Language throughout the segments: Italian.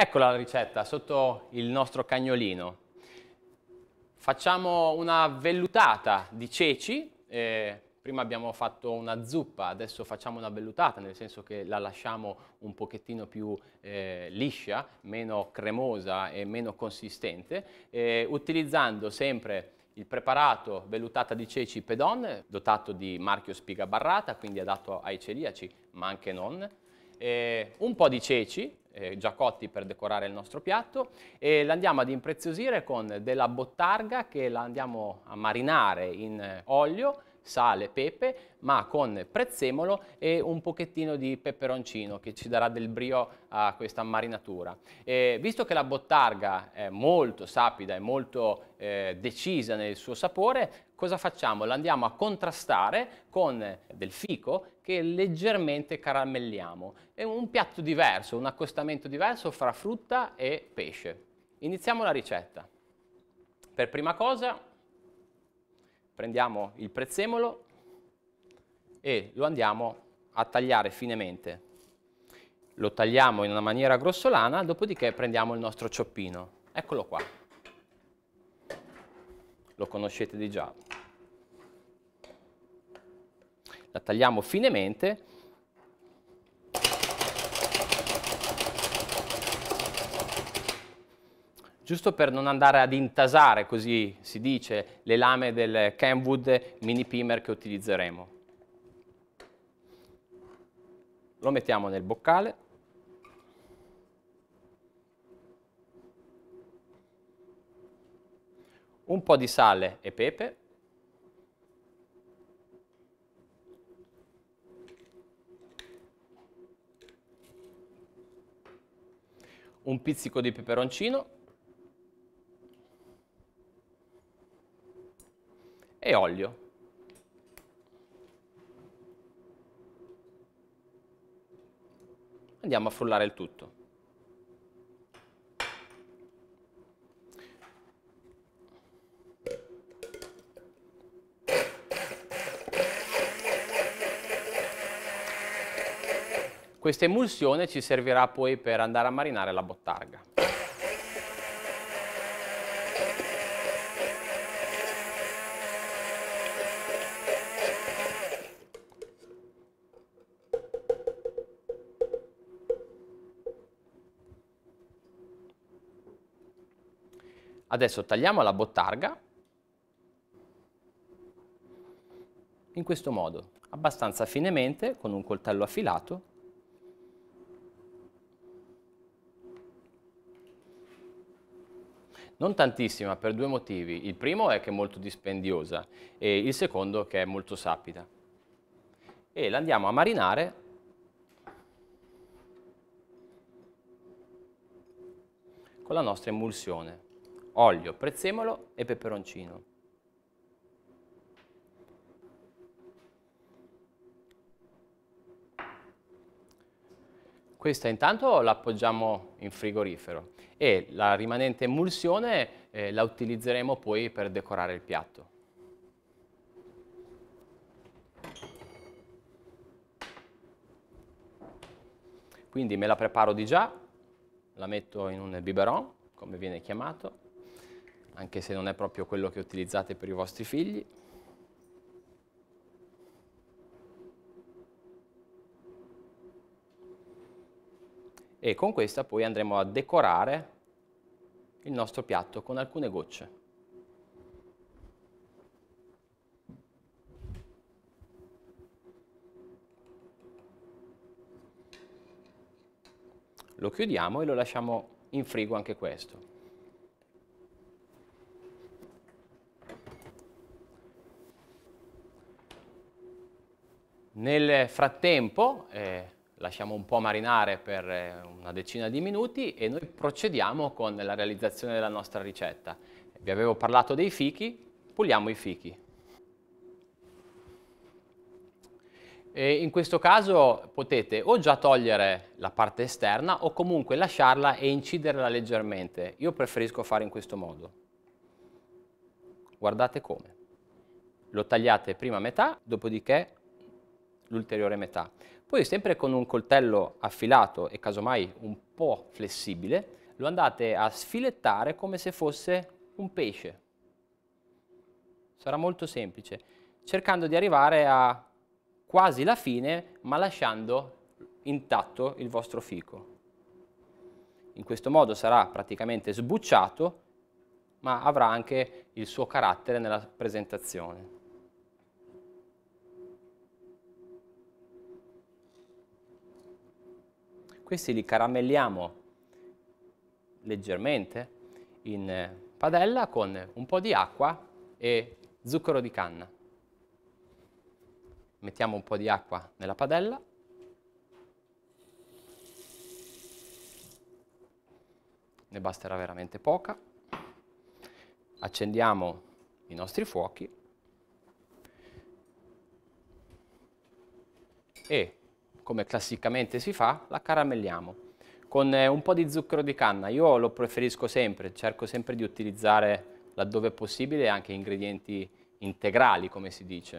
Eccola la ricetta sotto il nostro cagnolino. Facciamo una vellutata di ceci, eh, prima abbiamo fatto una zuppa, adesso facciamo una vellutata, nel senso che la lasciamo un pochettino più eh, liscia, meno cremosa e meno consistente, eh, utilizzando sempre il preparato vellutata di ceci pedon, dotato di marchio spiga barrata, quindi adatto ai celiaci, ma anche non, eh, un po' di ceci, eh, già cotti per decorare il nostro piatto e la ad impreziosire con della bottarga che la andiamo a marinare in eh, olio sale, pepe, ma con prezzemolo e un pochettino di peperoncino che ci darà del brio a questa marinatura. E visto che la bottarga è molto sapida e molto eh, decisa nel suo sapore, cosa facciamo? La andiamo a contrastare con del fico che leggermente caramelliamo. È un piatto diverso, un accostamento diverso fra frutta e pesce. Iniziamo la ricetta. Per prima cosa prendiamo il prezzemolo e lo andiamo a tagliare finemente. Lo tagliamo in una maniera grossolana, dopodiché prendiamo il nostro cioppino. Eccolo qua lo conoscete di già. La tagliamo finemente giusto per non andare ad intasare, così si dice, le lame del Kenwood mini pimer che utilizzeremo. Lo mettiamo nel boccale. un po' di sale e pepe, un pizzico di peperoncino e olio. Andiamo a frullare il tutto. Questa emulsione ci servirà poi per andare a marinare la bottarga. Adesso tagliamo la bottarga in questo modo, abbastanza finemente con un coltello affilato Non tantissima per due motivi. Il primo è che è molto dispendiosa e il secondo che è molto sapida. E l'andiamo a marinare con la nostra emulsione. Olio, prezzemolo e peperoncino. Questa intanto la appoggiamo in frigorifero e la rimanente emulsione eh, la utilizzeremo poi per decorare il piatto. Quindi me la preparo di già, la metto in un biberon, come viene chiamato, anche se non è proprio quello che utilizzate per i vostri figli. e con questa poi andremo a decorare il nostro piatto con alcune gocce. Lo chiudiamo e lo lasciamo in frigo anche questo. Nel frattempo, eh, lasciamo un po' marinare per eh, una decina di minuti e noi procediamo con la realizzazione della nostra ricetta. Vi avevo parlato dei fichi, puliamo i fichi. E in questo caso potete o già togliere la parte esterna o comunque lasciarla e inciderla leggermente. Io preferisco fare in questo modo. Guardate come. Lo tagliate prima a metà, dopodiché l'ulteriore metà. Poi sempre con un coltello affilato e casomai un po' flessibile lo andate a sfilettare come se fosse un pesce. Sarà molto semplice, cercando di arrivare a quasi la fine ma lasciando intatto il vostro fico. In questo modo sarà praticamente sbucciato ma avrà anche il suo carattere nella presentazione. questi li caramelliamo leggermente in eh, padella con un po' di acqua e zucchero di canna. Mettiamo un po' di acqua nella padella. Ne basterà veramente poca. Accendiamo i nostri fuochi e come classicamente si fa, la caramelliamo con eh, un po' di zucchero di canna. Io lo preferisco sempre, cerco sempre di utilizzare laddove possibile anche ingredienti integrali, come si dice.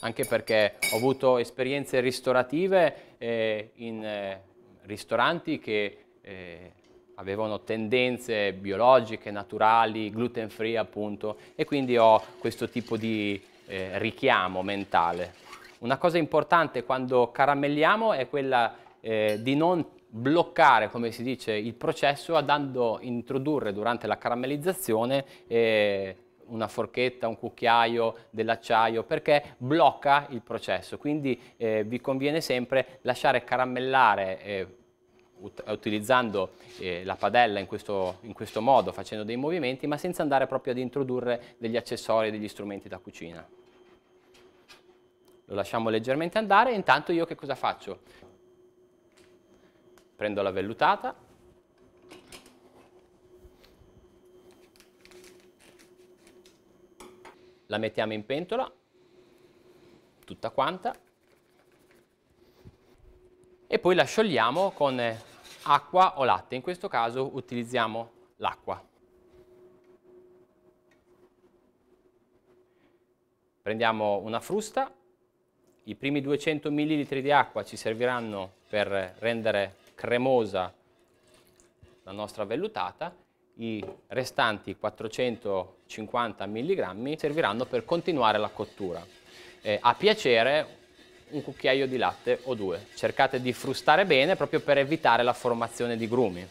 Anche perché ho avuto esperienze ristorative eh, in eh, ristoranti che eh, avevano tendenze biologiche, naturali, gluten free appunto, e quindi ho questo tipo di eh, richiamo mentale. Una cosa importante quando caramelliamo è quella eh, di non bloccare, come si dice, il processo andando a introdurre durante la caramellizzazione eh, una forchetta, un cucchiaio, dell'acciaio, perché blocca il processo. Quindi eh, vi conviene sempre lasciare caramellare eh, ut utilizzando eh, la padella in questo, in questo modo, facendo dei movimenti, ma senza andare proprio ad introdurre degli accessori, degli strumenti da cucina. Lo lasciamo leggermente andare intanto io che cosa faccio? Prendo la vellutata, la mettiamo in pentola, tutta quanta, e poi la sciogliamo con acqua o latte, in questo caso utilizziamo l'acqua. Prendiamo una frusta, i primi 200 ml di acqua ci serviranno per rendere cremosa la nostra vellutata, i restanti 450 mg serviranno per continuare la cottura. Eh, a piacere un cucchiaio di latte o due. Cercate di frustare bene proprio per evitare la formazione di grumi.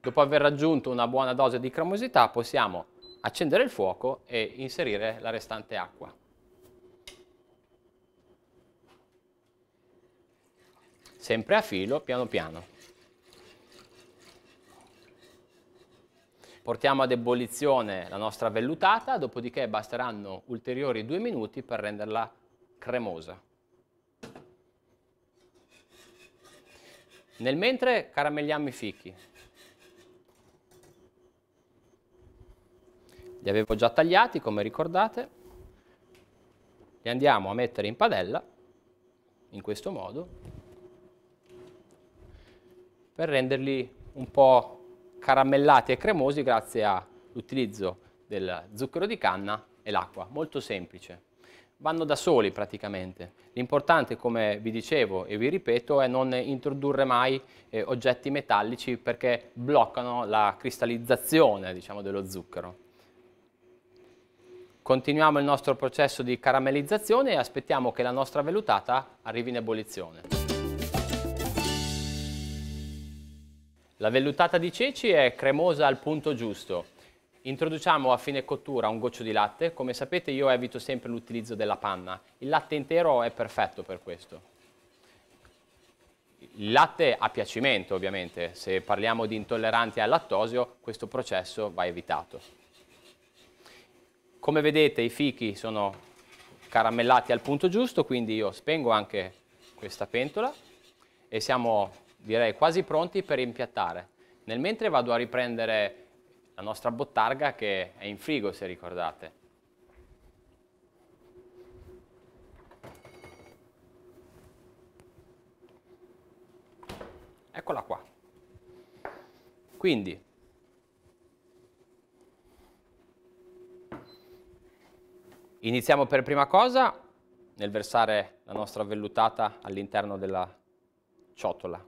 Dopo aver raggiunto una buona dose di cremosità possiamo accendere il fuoco e inserire la restante acqua. Sempre a filo, piano piano. Portiamo ad ebollizione la nostra vellutata, dopodiché basteranno ulteriori due minuti per renderla cremosa. Nel mentre caramelliamo i fichi, li avevo già tagliati come ricordate, li andiamo a mettere in padella in questo modo per renderli un po' caramellati e cremosi grazie all'utilizzo del zucchero di canna e l'acqua, molto semplice. Vanno da soli praticamente. L'importante, come vi dicevo e vi ripeto, è non introdurre mai eh, oggetti metallici perché bloccano la cristallizzazione diciamo, dello zucchero. Continuiamo il nostro processo di caramellizzazione e aspettiamo che la nostra vellutata arrivi in ebollizione. La vellutata di ceci è cremosa al punto giusto. Introduciamo a fine cottura un goccio di latte. Come sapete io evito sempre l'utilizzo della panna. Il latte intero è perfetto per questo. Il latte a piacimento ovviamente. Se parliamo di intolleranti al lattosio questo processo va evitato. Come vedete i fichi sono caramellati al punto giusto, quindi io spengo anche questa pentola e siamo direi quasi pronti per impiattare. Nel mentre vado a riprendere la nostra bottarga che è in frigo se ricordate. Eccola qua. Quindi Iniziamo per prima cosa nel versare la nostra vellutata all'interno della ciotola.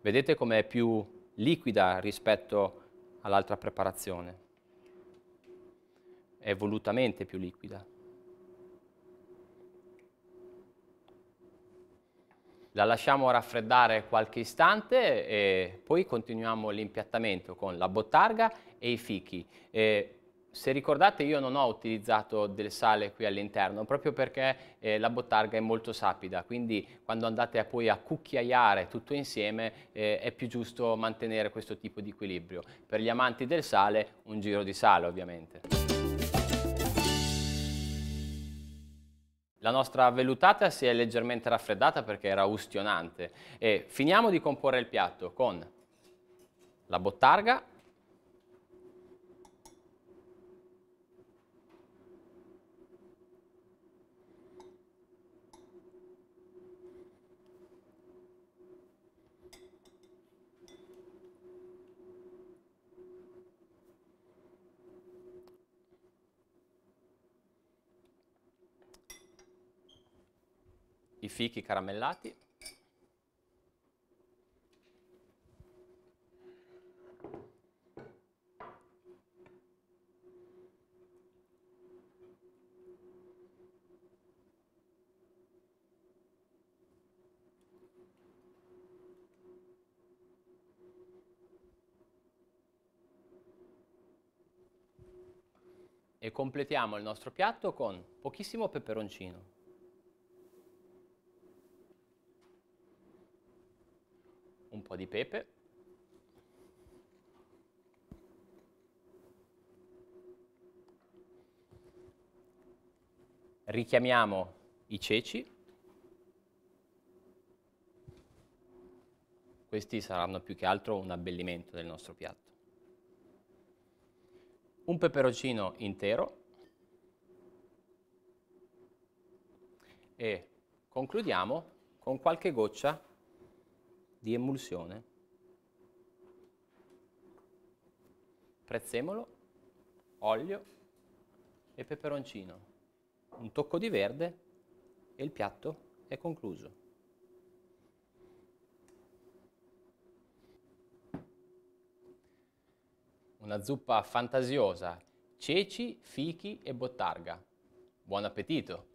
Vedete come è più liquida rispetto all'altra preparazione? È volutamente più liquida. La lasciamo raffreddare qualche istante e poi continuiamo l'impiattamento con la bottarga e i fichi. E se ricordate io non ho utilizzato del sale qui all'interno proprio perché eh, la bottarga è molto sapida quindi quando andate a poi a cucchiaiare tutto insieme eh, è più giusto mantenere questo tipo di equilibrio per gli amanti del sale un giro di sale ovviamente La nostra vellutata si è leggermente raffreddata perché era ustionante e finiamo di comporre il piatto con la bottarga fichi caramellati. e completiamo il nostro piatto con pochissimo peperoncino. po' di pepe. Richiamiamo i ceci. Questi saranno più che altro un abbellimento del nostro piatto. Un peperoncino intero. E concludiamo con qualche goccia di emulsione. Prezzemolo, olio e peperoncino. Un tocco di verde e il piatto è concluso. Una zuppa fantasiosa, ceci, fichi e bottarga. Buon appetito!